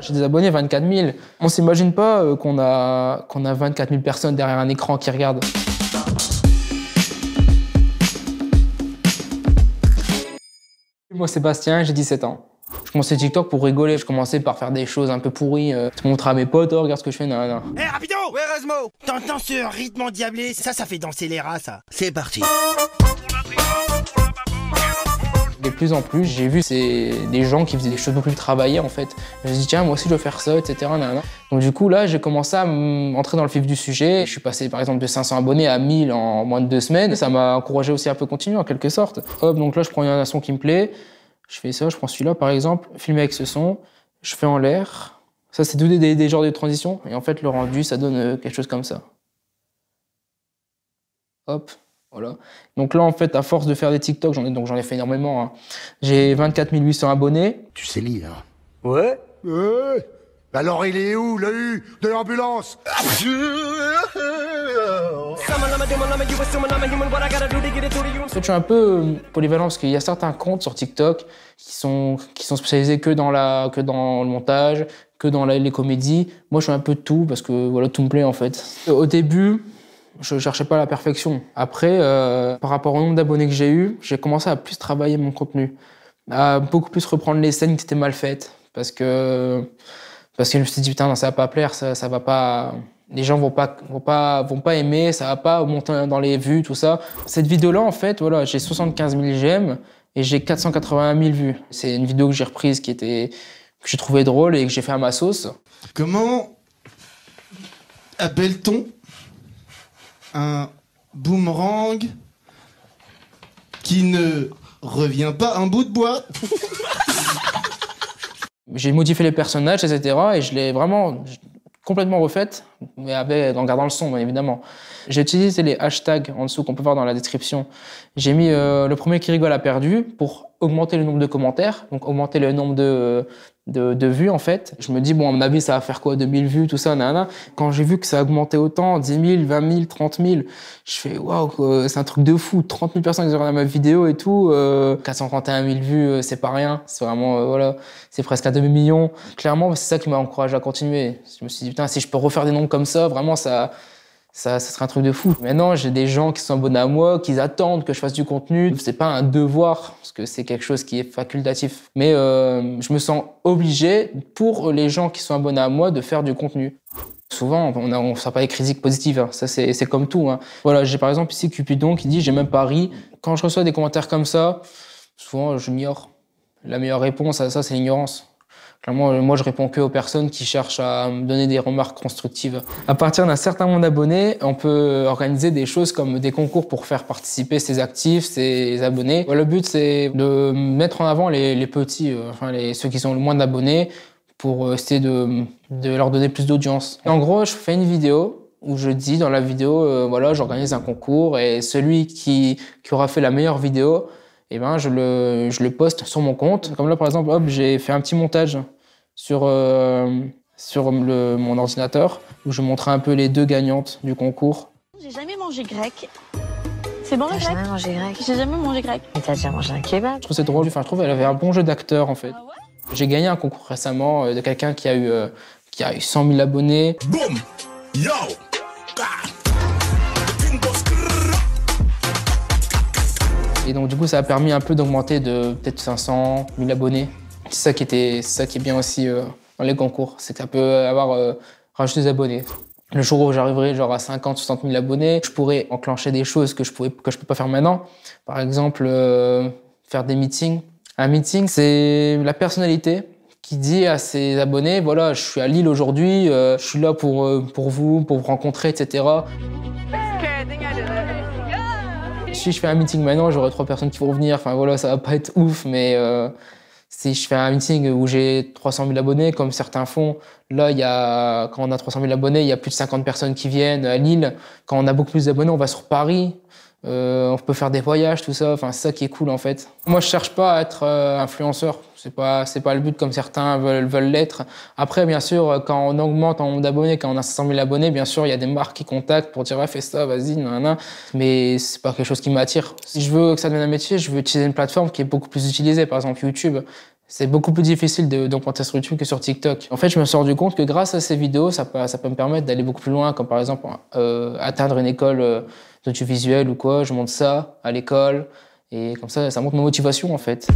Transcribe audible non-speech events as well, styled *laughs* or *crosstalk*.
J'ai des abonnés, 24 000. On s'imagine pas euh, qu'on a, qu'on a 24 000 personnes derrière un écran qui regardent. Moi, Sébastien, j'ai 17 ans. Je commençais TikTok pour rigoler. Je commençais par faire des choses un peu pourries. Je euh, montre à mes potes, oh, regarde ce que je fais, nanana. Hé, eh, rapido Ouais Razmo T'entends ce rythme endiablé Ça, ça fait danser les rats, ça. C'est parti plus en plus, j'ai vu c'est des gens qui faisaient des choses beaucoup plus travaillées en fait. Je me suis dit tiens moi aussi je veux faire ça, etc. Donc du coup là j'ai commencé à entrer dans le vif du sujet. Je suis passé par exemple de 500 abonnés à 1000 en moins de deux semaines. Ça m'a encouragé aussi un peu continuer en quelque sorte. Hop donc là je prends un son qui me plaît, je fais ça, je prends celui-là par exemple, filmé avec ce son, je fais en l'air. Ça c'est tous des, des genres de transitions et en fait le rendu ça donne euh, quelque chose comme ça. Hop. Voilà. Donc là, en fait, à force de faire des TikTok, j'en ai, donc j'en ai fait énormément. Hein. J'ai 24 800 abonnés. Tu sais lire. Ouais Alors bah, il est où le eu de l'ambulance je suis un peu euh, polyvalent parce qu'il y a certains comptes sur TikTok qui sont, qui sont spécialisés que dans, la, que dans le montage, que dans les comédies. Moi, je suis un peu tout parce que voilà, tout me plaît en fait. Au début, je cherchais pas la perfection. Après, euh, par rapport au nombre d'abonnés que j'ai eu, j'ai commencé à plus travailler mon contenu, à beaucoup plus reprendre les scènes qui étaient mal faites, parce que parce que je me suis dit putain, ça va pas plaire, ça, va pas, les gens vont pas vont pas vont pas aimer, ça va pas monter dans les vues, tout ça. Cette vidéo-là, en fait, voilà, j'ai 75 000 j'aime et j'ai 481 000 vues. C'est une vidéo que j'ai reprise qui était que j'ai trouvée drôle et que j'ai fait à ma sauce. Comment appelle-t-on un boomerang qui ne revient pas un bout de bois. *laughs* J'ai modifié les personnages, etc. Et je l'ai vraiment complètement refaite, mais avec, en gardant le son, évidemment. J'ai utilisé les hashtags en dessous qu'on peut voir dans la description. J'ai mis euh, le premier qui rigole a perdu pour augmenter le nombre de commentaires, donc augmenter le nombre de, de, de, vues en fait. Je me dis, bon, à mon avis, ça va faire quoi 2000 vues, tout ça, nanana. Quand j'ai vu que ça a augmenté autant, 10 000, 20 000, 30 000, je fais, waouh, c'est un truc de fou. 30 000 personnes qui ont regardé ma vidéo et tout. 431 euh, 000 vues, euh, c'est pas rien. C'est vraiment, euh, voilà, c'est presque un demi-million. Clairement, c'est ça qui m'a encouragé à continuer. Je me suis dit, putain, si je peux refaire des nombres comme ça, vraiment, ça ça, ça serait un truc de fou. Maintenant, j'ai des gens qui sont abonnés à moi, qui attendent que je fasse du contenu. C'est pas un devoir, parce que c'est quelque chose qui est facultatif. Mais euh, je me sens obligé, pour les gens qui sont abonnés à moi, de faire du contenu. Souvent, on ne reçoit pas les critiques positives. Hein. Ça, c'est comme tout. Hein. Voilà, j'ai par exemple ici Cupidon qui dit J'ai même pas ri. Quand je reçois des commentaires comme ça, souvent, je m'ignore. La meilleure réponse à ça, c'est l'ignorance. Moi, euh, moi, je réponds que aux personnes qui cherchent à me donner des remarques constructives. À partir d'un certain nombre d'abonnés, on peut euh, organiser des choses comme des concours pour faire participer ses actifs, ses abonnés. Le but, c'est de mettre en avant les, petits, euh, enfin les, ceux qui sont le moins d'abonnés, pour essayer de, leur donner plus d'audience. En gros, je fais une vidéo où je dis dans la vidéo, voilà, j'organise un concours et celui qui, qui aura fait la meilleure vidéo, eh ben, je le, je le poste sur mon compte. Comme là, par exemple, hop, j'ai fait un petit montage sur, euh, sur le, mon ordinateur où je montrais un peu les deux gagnantes du concours. J'ai jamais mangé grec. C'est bon le grec J'ai jamais mangé grec. J'ai jamais mangé grec. Mais t'as déjà mangé un kebab Je trouve c'est drôle. Enfin, je trouve qu'elle avait un bon jeu d'acteur en fait. Ah J'ai gagné un concours récemment euh, de quelqu'un qui a eu euh, qui a eu 100 000 abonnés. Boum Yo Et donc du coup ça a permis un peu d'augmenter de peut-être 500, 000 abonnés c'est ça qui était, ça qui est bien aussi euh, dans les concours, c'est un peu euh, avoir euh, rajouté des abonnés. Le jour où j'arriverai genre à 50, 60 000 abonnés, je pourrais enclencher des choses que je ne que je peux pas faire maintenant. Par exemple, faire des meetings. Un meeting, c'est la personnalité qui dit à ses abonnés, voilà, je suis à Lille aujourd'hui, je suis là pour, pour vous, pour vous rencontrer, etc. Si je fais un meeting maintenant, j'aurai trois personnes qui vont venir. Enfin voilà, ça va pas être ouf, mais si je fais un meeting où j'ai 300 000 abonnés, comme certains font, là, il y a, quand on a 300 000 abonnés, il y a plus de 50 personnes qui viennent à Lille. Quand on a beaucoup plus d'abonnés, on va sur Paris. Euh, on peut faire des voyages, tout ça. Enfin, c'est ça qui est cool en fait. Moi, je cherche pas à être euh, influenceur. C'est pas, c'est pas le but comme certains veulent, l'être. Après, bien sûr, euh, quand on augmente en nombre d'abonnés, quand on a 500 000 abonnés, bien sûr, il y a des marques qui contactent pour dire ouais, fais ça, vas-y, nanana. Mais c'est pas quelque chose qui m'attire. Si je veux que ça devienne un métier, je veux utiliser une plateforme qui est beaucoup plus utilisée, par exemple YouTube. C'est beaucoup plus difficile d'augmenter sur YouTube que sur TikTok. En fait, je me suis rendu compte que grâce à ces vidéos, ça peut, me permettre d'aller beaucoup plus loin, comme par exemple atteindre une école audiovisuel visuel ou quoi, je monte ça à l'école. Et comme ça, ça monte ma motivation en fait.